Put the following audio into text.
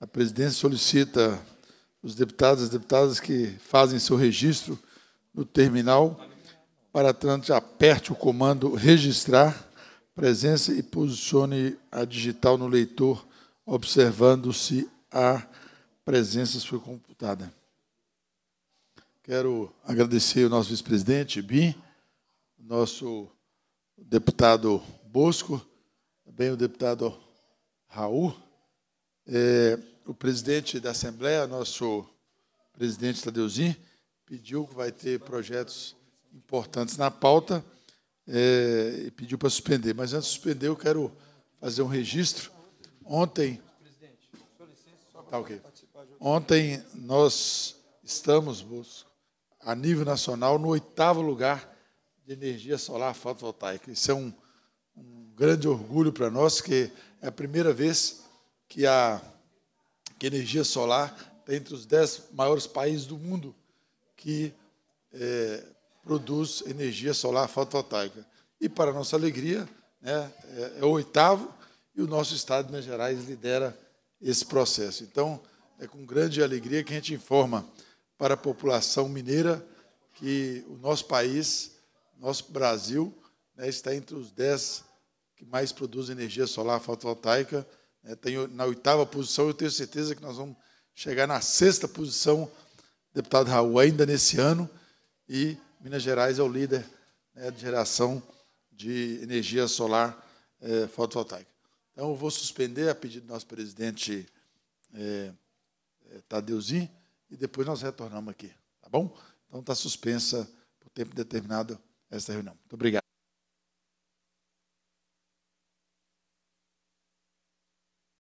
A presidência solicita os deputados e deputadas que fazem seu registro no terminal para tanto aperte o comando registrar presença e posicione a digital no leitor, observando se a presença foi computada. Quero agradecer o nosso vice-presidente, Bi, nosso deputado Bosco, também o deputado Raul, é, o presidente da Assembleia, nosso presidente Tadeuzinho, pediu que vai ter projetos importantes na pauta é, e pediu para suspender. Mas antes de suspender, eu quero fazer um registro. Ontem. Tá, okay. Ontem nós estamos, Bosco, a nível nacional, no oitavo lugar de energia solar fotovoltaica. Isso é um, um grande orgulho para nós, que é a primeira vez que a, que energia solar está entre os dez maiores países do mundo que é, produz energia solar fotovoltaica. E, para nossa alegria, né, é, é o oitavo e o nosso Estado de Minas Gerais lidera esse processo. Então, é com grande alegria que a gente informa para a população mineira que o nosso país, nosso Brasil, né, está entre os dez que mais produzem energia solar fotovoltaica né, tenho, na oitava posição, eu tenho certeza que nós vamos chegar na sexta posição, deputado Raul, ainda nesse ano. E Minas Gerais é o líder né, de geração de energia solar é, fotovoltaica. Então, eu vou suspender a pedido do nosso presidente é, é, Tadeuzinho e depois nós retornamos aqui, tá bom? Então, está suspensa por tempo determinado esta reunião. Muito obrigado.